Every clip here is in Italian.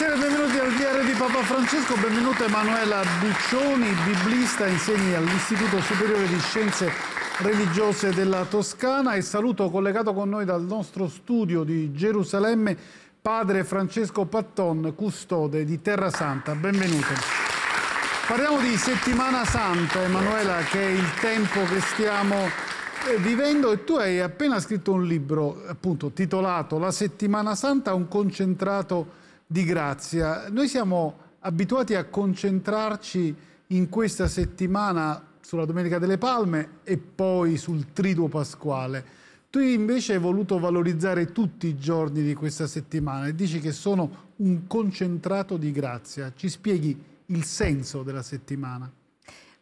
Buonasera e benvenuti al DR di Papa Francesco, benvenuta Emanuela Buccioni, biblista, insegna all'Istituto Superiore di Scienze Religiose della Toscana e saluto collegato con noi dal nostro studio di Gerusalemme padre Francesco Patton, custode di Terra Santa. Benvenuto. Parliamo di Settimana Santa, Emanuela, che è il tempo che stiamo eh, vivendo e tu hai appena scritto un libro, appunto, titolato La Settimana Santa, un concentrato di grazia. Noi siamo abituati a concentrarci in questa settimana sulla Domenica delle Palme e poi sul Triduo Pasquale. Tu invece hai voluto valorizzare tutti i giorni di questa settimana e dici che sono un concentrato di grazia. Ci spieghi il senso della settimana?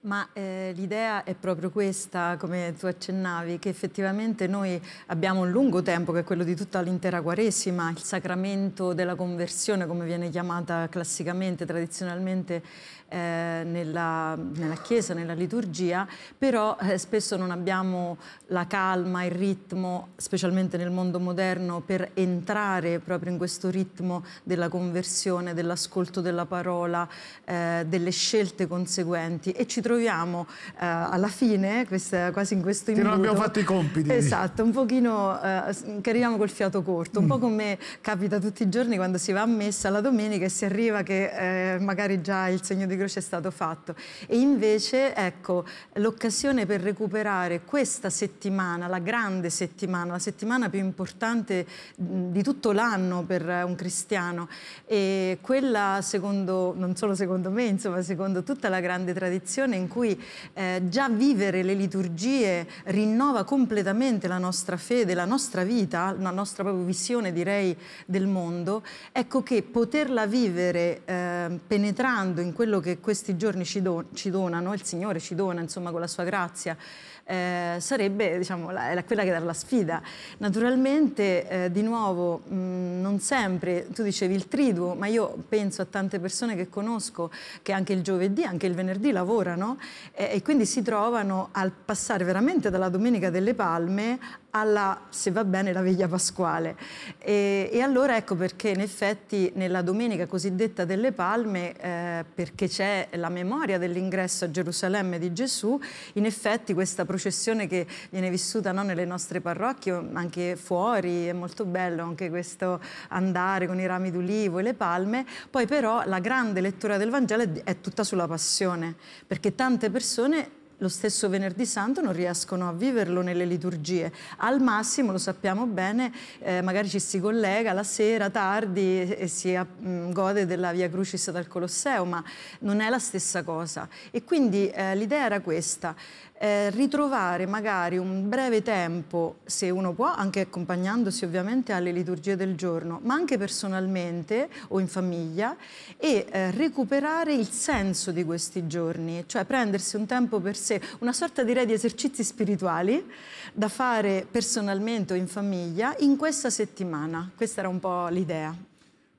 Ma eh, l'idea è proprio questa, come tu accennavi, che effettivamente noi abbiamo un lungo tempo, che è quello di tutta l'intera Quaresima, il sacramento della conversione, come viene chiamata classicamente, tradizionalmente, eh, nella, nella, Chiesa, nella liturgia, però eh, spesso non abbiamo la calma, il ritmo, specialmente nel mondo moderno, per entrare proprio in questo ritmo della conversione, dell'ascolto della parola, eh, delle scelte conseguenti e ci troviamo eh, alla fine, questa, quasi in questo imbuto. Che non abbiamo fatto i compiti. Esatto, un pochino eh, che arriviamo col fiato corto, un po' mm. come capita tutti i giorni quando si va a messa la domenica e si arriva che eh, magari già il segno di di croce stato fatto. E invece, ecco, l'occasione per recuperare questa settimana, la grande settimana, la settimana più importante di tutto l'anno per un cristiano, e quella secondo, non solo secondo me, insomma, secondo tutta la grande tradizione in cui eh, già vivere le liturgie rinnova completamente la nostra fede, la nostra vita, la nostra proprio visione, direi, del mondo, ecco che poterla vivere eh, penetrando in quello che che questi giorni ci, do, ci donano, il Signore ci dona insomma con la sua grazia, eh, sarebbe diciamo, la, la, quella che dà la sfida. Naturalmente, eh, di nuovo, mh, mm, non sempre, tu dicevi il triduo, ma io penso a tante persone che conosco che anche il giovedì, anche il venerdì lavorano eh, e quindi si trovano al passare veramente dalla Domenica delle Palme alla, se va bene, la veglia pasquale. E, e, allora ecco perché in effetti nella domenica cosiddetta delle palme, eh, perché c'è la memoria dell'ingresso a Gerusalemme di Gesù, in effetti questa processione che viene vissuta no, nelle nostre parrocchie, anche fuori, è molto bello anche questo andare con i rami d'ulivo e le palme, poi però la grande lettura del Vangelo è tutta sulla passione, perché tante persone lo stesso venerdì santo non riescono a viverlo nelle liturgie. Al massimo, lo sappiamo bene, eh, magari ci si collega la sera tardi e, si mh, mm, gode della Via Crucis dal Colosseo, ma non è la stessa cosa. E quindi eh, l'idea era questa, eh, ritrovare magari un breve tempo, se uno può, anche accompagnandosi ovviamente alle liturgie del giorno, ma anche personalmente o in famiglia, e eh, recuperare il senso di questi giorni, cioè prendersi un tempo per sé, una sorta direi di esercizi spirituali da fare personalmente o in famiglia in questa settimana. Questa era un po' l'idea.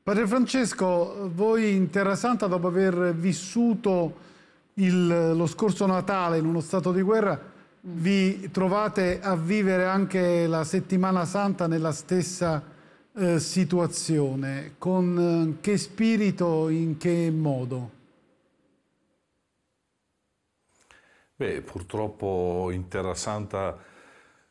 Padre Francesco, voi in Terra Santa, dopo aver vissuto il, lo scorso Natale in uno stato di guerra, mm. vi trovate a vivere anche la settimana santa nella stessa eh, situazione. Con eh, che spirito, in che modo? Beh, purtroppo in Terra Santa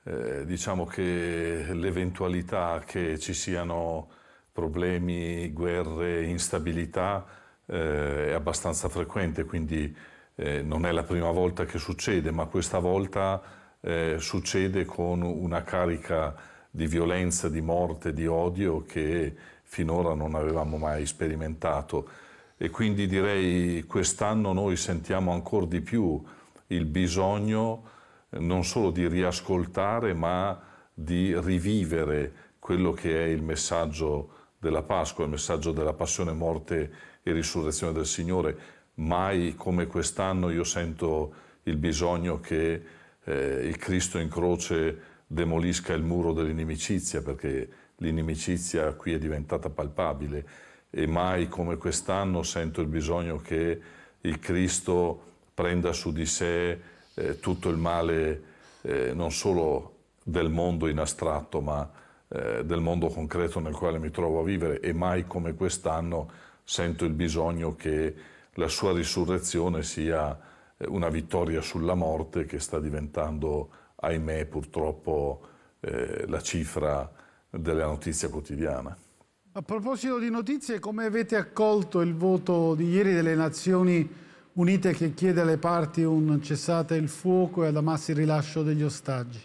eh, diciamo che l'eventualità che ci siano problemi, guerre, instabilità eh, è abbastanza frequente, quindi eh, non è la prima volta che succede, ma questa volta eh, succede con una carica di violenza, di morte, di odio che finora non avevamo mai sperimentato. E quindi direi quest'anno noi sentiamo ancora di più il bisogno eh, non solo di riascoltare ma di rivivere quello che è il messaggio della Pasqua, il messaggio della passione, morte e risurrezione del Signore mai come quest'anno io sento il bisogno che eh, il Cristo in croce demolisca il muro dell'inimicizia, perché l'inimicizia qui è diventata palpabile e mai come quest'anno sento il bisogno che il Cristo prenda su di sé eh, tutto il male eh, non solo del mondo in astratto, ma eh, del mondo concreto nel quale mi trovo a vivere e mai come quest'anno sento il bisogno che la sua risurrezione sia eh, una vittoria sulla morte che sta diventando, ahimè, purtroppo eh, la cifra della notizia quotidiana. A proposito di notizie, come avete accolto il voto di ieri delle Nazioni Unite che chiede alle parti un cessate il fuoco e ad Hamas il rilascio degli ostaggi?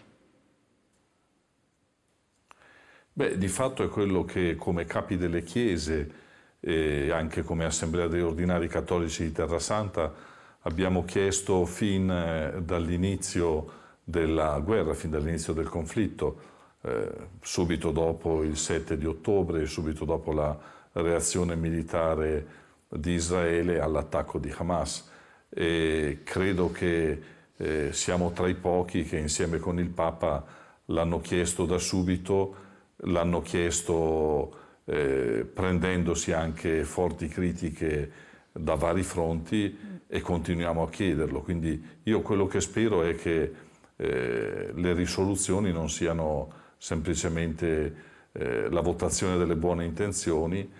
Beh, di fatto è quello che come capi delle chiese e anche come Assemblea dei Ordinari Cattolici di Terra Santa abbiamo chiesto fin eh, dall'inizio della guerra, fin dall'inizio del conflitto, eh, subito dopo il 7 di ottobre, subito dopo la reazione militare di Israele all'attacco di Hamas. E credo che eh, siamo tra i pochi che insieme con il Papa l'hanno chiesto da subito, l'hanno chiesto eh, prendendosi anche forti critiche da vari fronti e continuiamo a chiederlo. Quindi io quello che spero è che eh, le risoluzioni non siano semplicemente eh, la votazione delle buone intenzioni,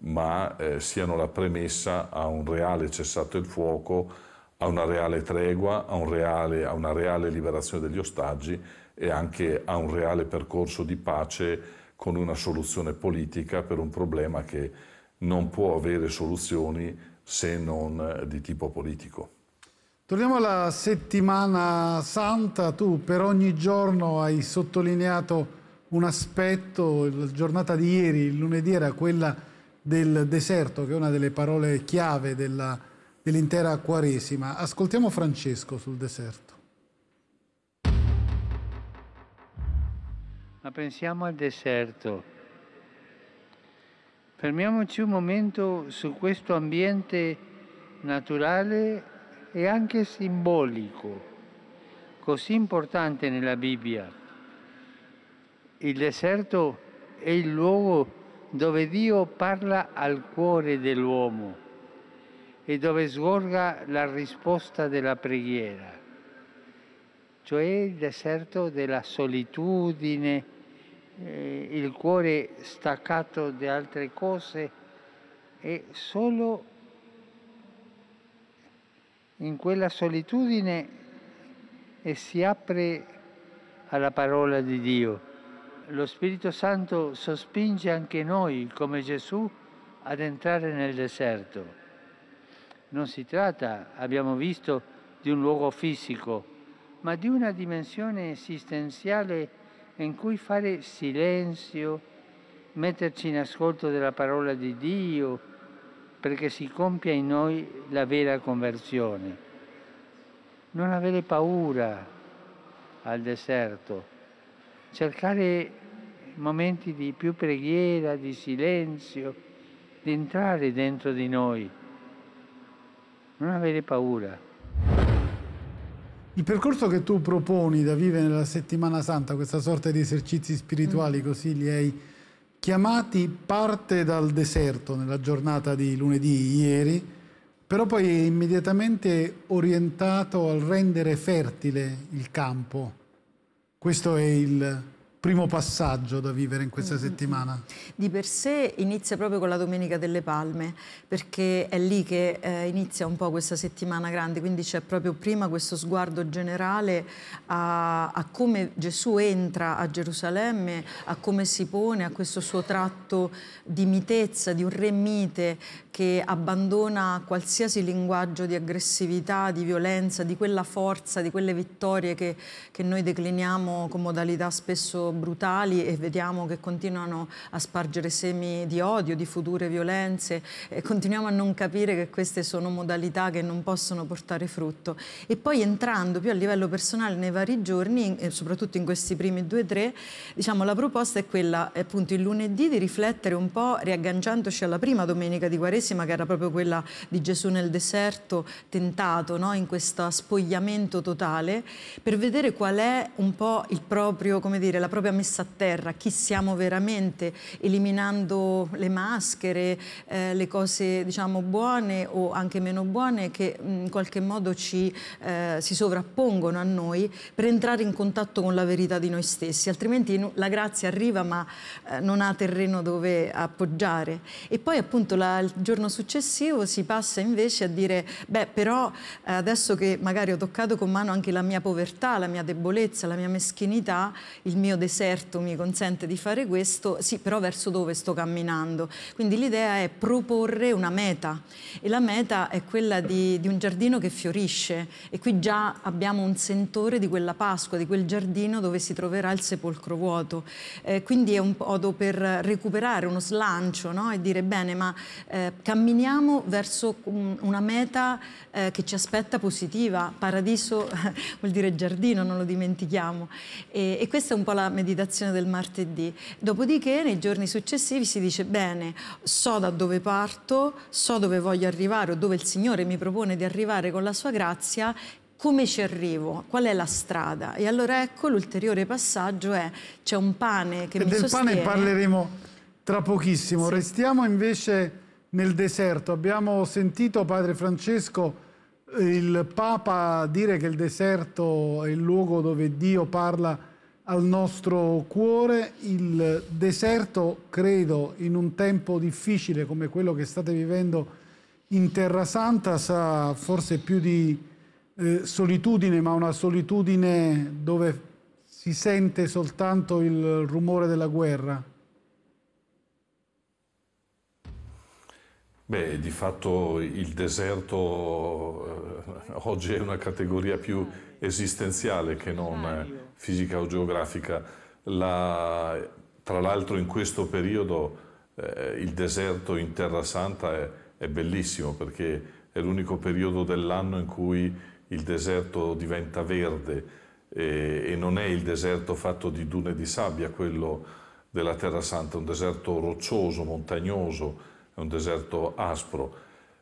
ma eh, siano la premessa a un reale cessato il fuoco, a una reale tregua, a, un reale, a una reale liberazione degli ostaggi e anche a un reale percorso di pace con una soluzione politica per un problema che non può avere soluzioni se non di tipo politico. Torniamo alla settimana santa, tu per ogni giorno hai sottolineato un aspetto, la giornata di ieri, il lunedì era quella del deserto, che è una delle parole chiave dell'intera dell Quaresima. Ascoltiamo Francesco sul deserto. Ma pensiamo al deserto. Fermiamoci un momento su questo ambiente naturale e anche simbolico, così importante nella Bibbia. Il deserto è il luogo dove Dio parla al cuore dell'uomo e dove sgorga la risposta della preghiera cioè il deserto della solitudine, eh, il cuore staccato da altre cose e solo in quella solitudine e si apre alla parola di Dio. Lo Spirito Santo sospinge anche noi, come Gesù, ad entrare nel deserto. Non si tratta, abbiamo visto, di un luogo fisico, ma di una dimensione esistenziale in cui fare silenzio, metterci in ascolto della parola di Dio, perché si compia in noi la vera conversione. Non avere paura al deserto, cercare momenti di più preghiera, di silenzio, di entrare dentro di noi, non avere paura. Il percorso che tu proponi da vivere nella settimana santa, questa sorta di esercizi spirituali, mm. così li hai chiamati, parte dal deserto nella giornata di lunedì ieri, però poi è immediatamente orientato al rendere fertile il campo. Questo è il primo passaggio da vivere in questa settimana? Di per sé inizia proprio con la Domenica delle Palme, perché è lì che eh, inizia un po' questa settimana grande, quindi c'è proprio prima questo sguardo generale a, a, come Gesù entra a Gerusalemme, a come si pone, a questo suo tratto di mitezza, di un re mite che abbandona qualsiasi linguaggio di aggressività, di violenza, di quella forza, di quelle vittorie che, che noi decliniamo con modalità spesso brutali e vediamo che continuano a spargere semi di odio, di future violenze, eh, continuiamo a non capire che queste sono modalità che non possono portare frutto. E poi entrando più a livello personale nei vari giorni, eh, soprattutto in questi primi due o tre, diciamo, la proposta è quella appunto il lunedì di riflettere un po', riagganciandoci alla prima domenica di Quaresima, che era proprio quella di Gesù nel deserto, tentato no? in questo spogliamento totale, per vedere qual è un po' il proprio, come dire, la propria propria messa a terra, chi siamo veramente, eliminando le maschere, eh, le cose diciamo buone o anche meno buone che mm, in qualche modo ci, eh, si sovrappongono a noi per entrare in contatto con la verità di noi stessi, altrimenti la grazia arriva ma eh, non ha terreno dove appoggiare. E poi appunto la, il giorno successivo si passa invece a dire, beh però eh, adesso che magari ho toccato con mano anche la mia povertà, la mia debolezza, la mia meschinità, il mio destino, deserto mi consente di fare questo, sì, però verso dove sto camminando? Quindi l'idea è proporre una meta e la meta è quella di, di un giardino che fiorisce e qui già abbiamo un sentore di quella Pasqua, di quel giardino dove si troverà il sepolcro vuoto. Eh, quindi è un modo per recuperare uno slancio no? e dire bene, ma eh, camminiamo verso una meta eh, che ci aspetta positiva, paradiso vuol dire giardino, non lo dimentichiamo. E, e questa è un po' la meditazione del martedì. Dopodiché nei giorni successivi si dice bene, so da dove parto, so dove voglio arrivare o dove il Signore mi propone di arrivare con la sua grazia come ci arrivo? Qual è la strada? E allora ecco l'ulteriore passaggio è c'è un pane che e mi del sostiene. Del pane parleremo tra pochissimo. Sì. Restiamo invece nel deserto. Abbiamo sentito Padre Francesco eh, il Papa dire che il deserto è il luogo dove Dio parla al nostro cuore. Il deserto, credo, in un tempo difficile come quello che state vivendo in Terra Santa, sa forse più di eh, solitudine, ma una solitudine dove si sente soltanto il rumore della guerra. Beh, di fatto il deserto eh, oggi è una categoria più esistenziale che non... Eh, fisica o geografica. La, tra l'altro in questo periodo eh, il deserto in Terra Santa è, è bellissimo perché è l'unico periodo dell'anno in cui il deserto diventa verde e, e, non è il deserto fatto di dune di sabbia, quello della Terra Santa, è un deserto roccioso, montagnoso, è un deserto aspro.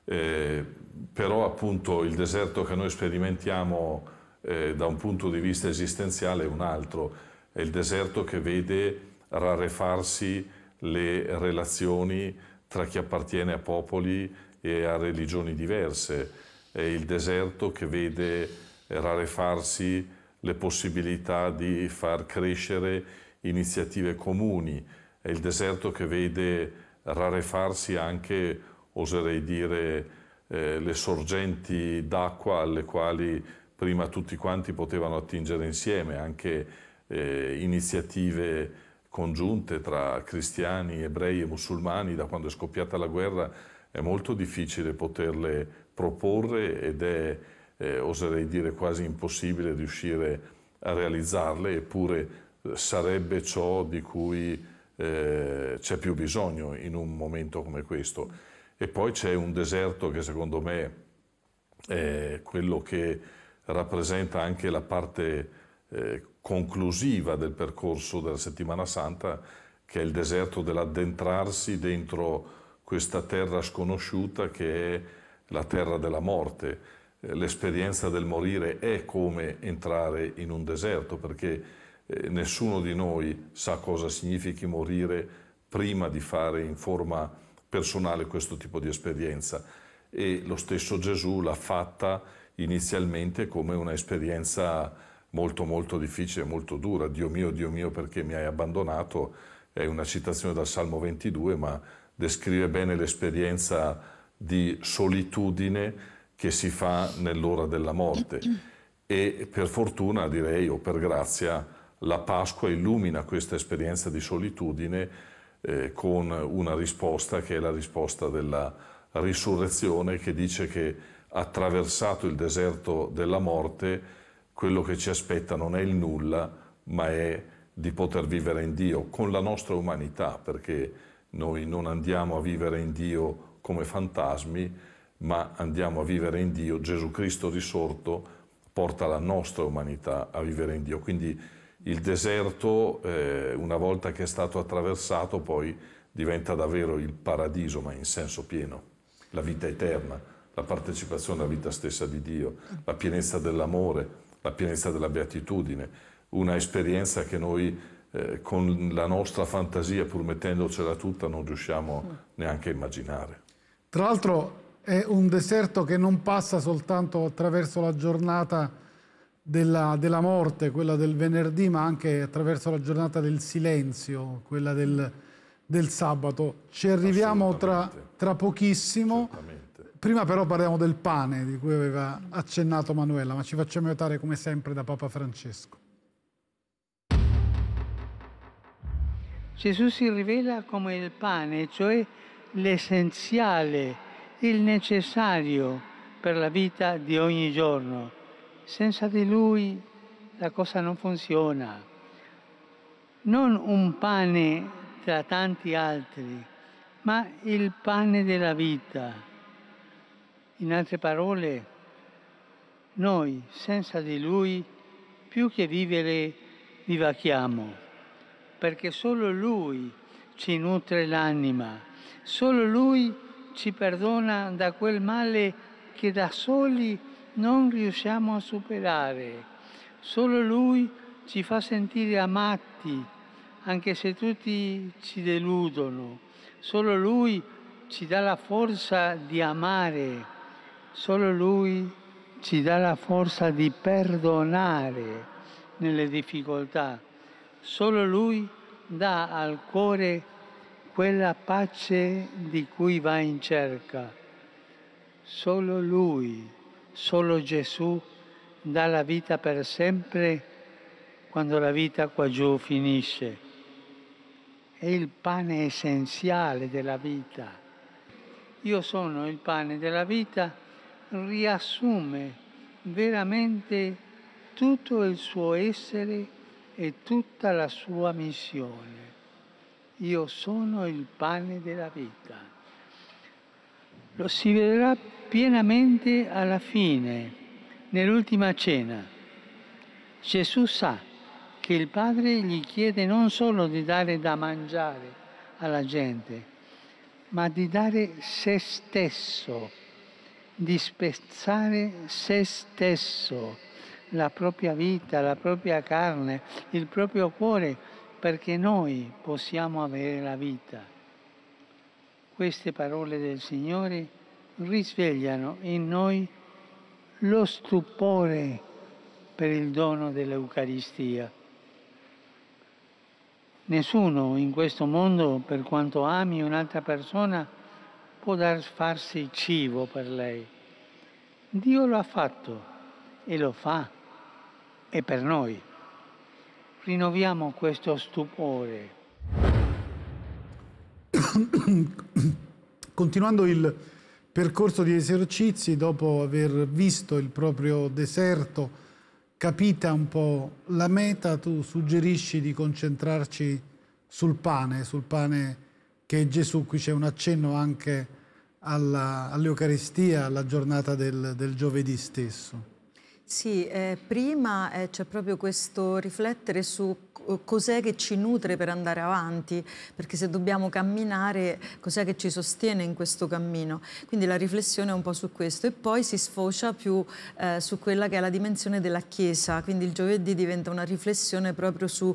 Eh, però appunto il deserto che noi sperimentiamo eh, da un punto di vista esistenziale è un altro, è il deserto che vede rarefarsi le relazioni tra chi appartiene a popoli e a religioni diverse, è il deserto che vede rarefarsi le possibilità di far crescere iniziative comuni, è il deserto che vede rarefarsi anche, oserei dire, eh, le sorgenti d'acqua alle quali prima tutti quanti potevano attingere insieme, anche eh, iniziative congiunte tra cristiani, ebrei e musulmani, da quando è scoppiata la guerra è molto difficile poterle proporre ed è, eh, oserei dire, quasi impossibile riuscire a realizzarle, eppure sarebbe ciò di cui eh, c'è più bisogno in un momento come questo. E poi c'è un deserto che secondo me è quello che rappresenta anche la parte eh, conclusiva del percorso della settimana santa, che è il deserto dell'addentrarsi dentro questa terra sconosciuta che è la terra della morte. Eh, l'esperienza del morire è come entrare in un deserto, perché eh, nessuno di noi sa cosa significhi morire prima di fare in forma personale questo tipo di esperienza. E lo stesso Gesù l'ha fatta inizialmente come un'esperienza molto molto difficile, molto dura. Dio mio, Dio mio, perché mi hai abbandonato? È una citazione dal Salmo 22, ma descrive bene l'esperienza di solitudine che si fa nell'ora della morte. E per fortuna, direi, o per grazia, la Pasqua illumina questa esperienza di solitudine eh, con una risposta che è la risposta della risurrezione che dice che attraversato il deserto della morte, quello che ci aspetta non è il nulla, ma è di poter vivere in Dio con la nostra umanità, perché noi non andiamo a vivere in Dio come fantasmi, ma andiamo a vivere in Dio. Gesù Cristo risorto porta la nostra umanità a vivere in Dio. Quindi il deserto, eh, una volta che è stato attraversato, poi diventa davvero il paradiso, ma in senso pieno, la vita eterna la partecipazione alla vita stessa di Dio, la pienezza dell'amore, la pienezza della beatitudine, una esperienza che noi eh, con la nostra fantasia, pur mettendocela tutta, non riusciamo neanche a immaginare. Tra l'altro è un deserto che non passa soltanto attraverso la giornata della, della, morte, quella del venerdì, ma anche attraverso la giornata del silenzio, quella del, del sabato. Ci arriviamo tra, tra pochissimo. Certamente. Prima però parliamo del pane di cui aveva accennato Manuela, ma ci facciamo aiutare come sempre da Papa Francesco. Gesù si rivela come il pane, cioè l'essenziale, il necessario per la vita di ogni giorno. Senza di lui la cosa non funziona. Non un pane tra tanti altri, ma il pane della vita in altre parole, noi senza di Lui più che vivere vivachiamo, perché solo Lui ci nutre l'anima, solo Lui ci perdona da quel male che da soli non riusciamo a superare, solo Lui ci fa sentire amati, anche se tutti ci deludono, solo Lui ci dà la forza di amare Solo Lui ci dà la forza di perdonare nelle difficoltà. Solo Lui dà al cuore quella pace di cui va in cerca. Solo Lui, solo Gesù dà la vita per sempre quando la vita qua giù finisce. È il pane essenziale della vita. Io sono il pane della vita riassume veramente tutto il suo essere e tutta la sua missione. Io sono il pane della vita. Lo si vedrà pienamente alla fine, nell'ultima cena. Gesù sa che il Padre gli chiede non solo di dare da mangiare alla gente, ma di dare se stesso di spezzare se stesso, la propria vita, la propria carne, il proprio cuore, perché noi possiamo avere la vita. Queste parole del Signore risvegliano in noi lo stupore per il dono dell'Eucaristia. Nessuno in questo mondo, per quanto ami un'altra persona, può dar, farsi cibo per lei. Dio lo ha fatto e lo fa e per noi. Rinnoviamo questo stupore. Continuando il percorso di esercizi, dopo aver visto il proprio deserto, capita un po' la meta, tu suggerisci di concentrarci sul pane, sul pane che è Gesù. Qui c'è un accenno anche all'Eucaristia, all alla giornata del, del giovedì stesso. Sì, eh, prima eh, c'è proprio questo riflettere su eh, cos'è che ci nutre per andare avanti, perché se dobbiamo camminare, cos'è che ci sostiene in questo cammino. Quindi la riflessione è un po' su questo e poi si sfocia più eh, su quella che è la dimensione della Chiesa, quindi il giovedì diventa una riflessione proprio sul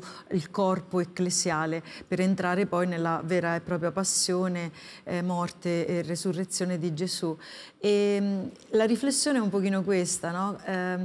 corpo ecclesiale, per entrare poi nella vera e propria passione, eh, morte e resurrezione di Gesù. E, ehm, la riflessione è un pochino questa, no? eh,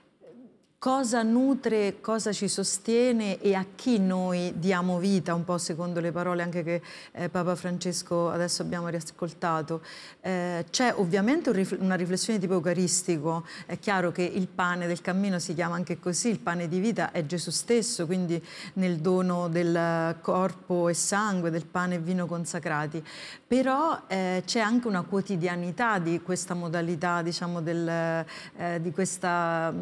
cosa nutre, cosa ci sostiene e a chi noi diamo vita, un po' secondo le parole anche che eh, Papa Francesco adesso abbiamo riascoltato. Eh, c'è ovviamente un rif una riflessione di tipo eucaristico, è chiaro che il pane del cammino si chiama anche così, il pane di vita è Gesù stesso, quindi nel dono del corpo e sangue, del pane e vino consacrati, però eh, c'è anche una quotidianità di questa modalità, diciamo, del, eh, di, questa, di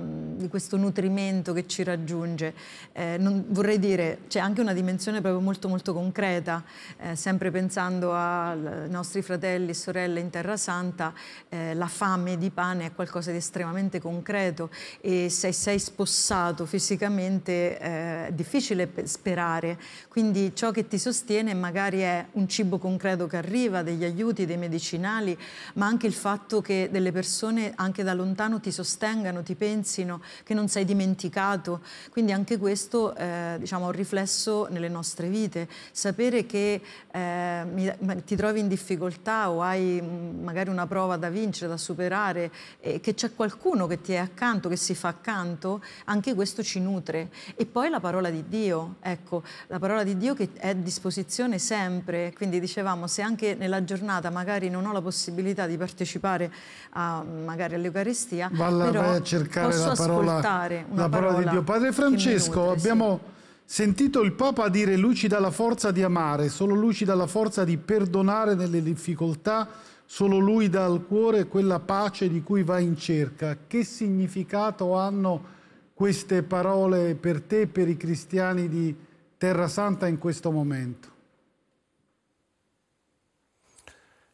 questo nutrimento nutrimento che ci raggiunge. Eh, non, vorrei dire, c'è anche una dimensione proprio molto molto concreta, eh, sempre pensando ai nostri fratelli e sorelle in Terra Santa, eh, la fame di pane è qualcosa di estremamente concreto e se sei spossato fisicamente eh, è difficile sperare, quindi ciò che ti sostiene magari è un cibo concreto che arriva, degli aiuti, dei medicinali, ma anche il fatto che delle persone anche da lontano ti sostengano, ti pensino, che non sei sei dimenticato. Quindi anche questo eh, diciamo, ha un riflesso nelle nostre vite. Sapere che eh, mi, ti trovi in difficoltà o hai magari una prova da vincere, da superare, e che c'è qualcuno che ti è accanto, che si fa accanto, anche questo ci nutre. E poi la parola di Dio, ecco, la parola di Dio che è a disposizione sempre. Quindi dicevamo, se anche nella giornata magari non ho la possibilità di partecipare a, magari all'Eucaristia, però a posso la parola ascoltare ascoltare una la parola, parola di Dio. Padre Francesco, nutre, abbiamo sì. sentito il Papa dire luci dalla forza di amare, solo luci dalla forza di perdonare nelle difficoltà, solo lui dà al cuore quella pace di cui va in cerca. Che significato hanno queste parole per te e per i cristiani di Terra Santa in questo momento?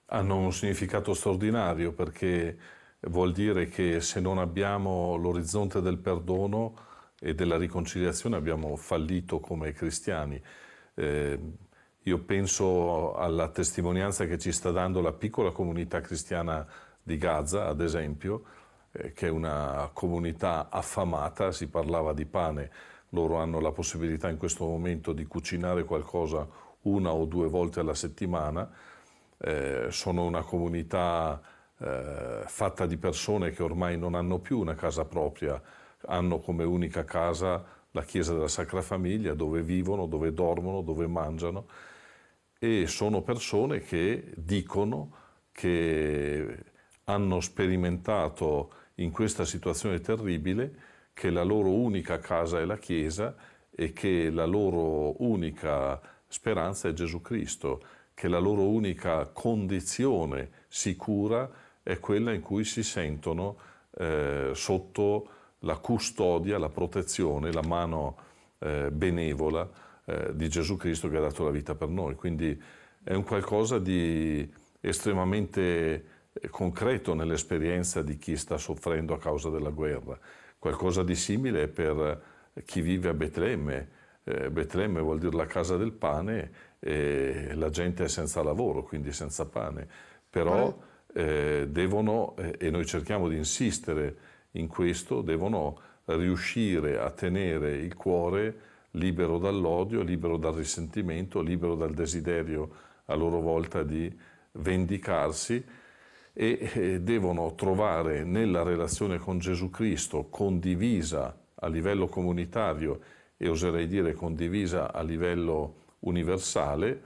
Hanno un significato straordinario perché vuol dire che se non abbiamo l'orizzonte del perdono e della riconciliazione abbiamo fallito come cristiani. Eh, io penso alla testimonianza che ci sta dando la piccola comunità cristiana di Gaza, ad esempio, eh, che è una comunità affamata, si parlava di pane, loro hanno la possibilità in questo momento di cucinare qualcosa una o due volte alla settimana, eh, sono una comunità eh, fatta di persone che ormai non hanno più una casa propria, hanno come unica casa la chiesa della Sacra Famiglia dove vivono, dove dormono, dove mangiano e sono persone che dicono che hanno sperimentato in questa situazione terribile che la loro unica casa è la Chiesa e che la loro unica speranza è Gesù Cristo, che la loro unica condizione sicura è è quella in cui si sentono eh, sotto la custodia, la protezione, la mano eh, benevola eh, di Gesù Cristo che ha dato la vita per noi. Quindi è un qualcosa di estremamente eh, concreto nell'esperienza di chi sta soffrendo a causa della guerra. Qualcosa di simile per chi vive a Betlemme. Eh, Betlemme vuol dire la casa del pane e la gente è senza lavoro, quindi senza pane. Però eh, devono, eh, e noi cerchiamo di insistere in questo, devono riuscire a tenere il cuore libero dall'odio, libero dal risentimento, libero dal desiderio a loro volta di vendicarsi e eh, devono trovare nella relazione con Gesù Cristo condivisa a livello comunitario e oserei dire condivisa a livello universale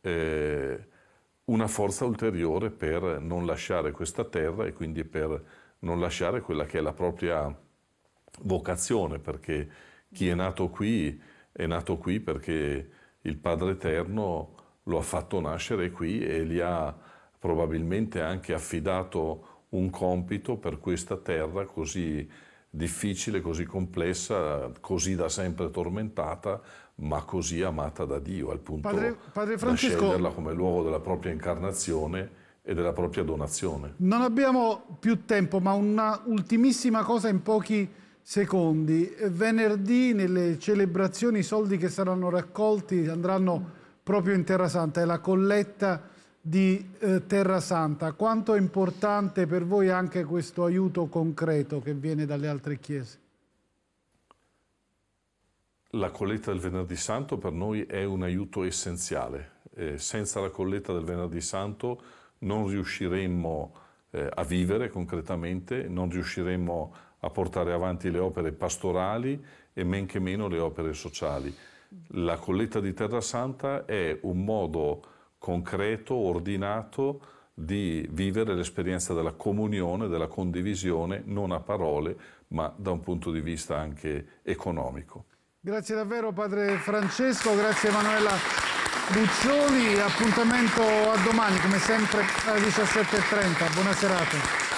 eh, una forza ulteriore per non lasciare questa terra e quindi per non lasciare quella che è la propria vocazione, perché chi è nato qui è nato qui perché il Padre Eterno lo ha fatto nascere qui e gli ha probabilmente anche affidato un compito per questa terra così difficile, così complessa, così da sempre tormentata, ma così amata da Dio, al punto padre, padre Francesco, da sceglierla come luogo della propria incarnazione e della propria donazione. Non abbiamo più tempo, ma una ultimissima cosa in pochi secondi. Venerdì nelle celebrazioni i soldi che saranno raccolti andranno proprio in Terra Santa, è la colletta di eh, Terra Santa. Quanto è importante per voi anche questo aiuto concreto che viene dalle altre chiese? La colletta del Venerdì Santo per noi è un aiuto essenziale. Eh, senza la colletta del Venerdì Santo non riusciremmo eh, a vivere concretamente, non riusciremmo a portare avanti le opere pastorali e men che meno le opere sociali. La colletta di Terra Santa è un modo concreto, ordinato di vivere l'esperienza della comunione, della condivisione, non a parole, ma da un punto di vista anche economico. Grazie davvero padre Francesco, grazie Emanuela Buccioni, appuntamento a domani come sempre alle 17.30, buona serata.